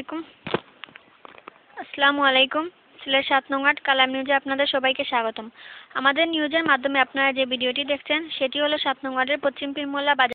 আলাইকুম আসসালামু আলাইকুম সিলেট সাত নং আট কালাম নিউজে আপনাদের সবাইকে স্বাগতম আমাদের নিউজের মাধ্যমে আপনারা যে ভিডিওটি দেখছেন সেটি হলো সাত নং ওয়ার্ডের পশ্চিম পীরমোল্লা বাজার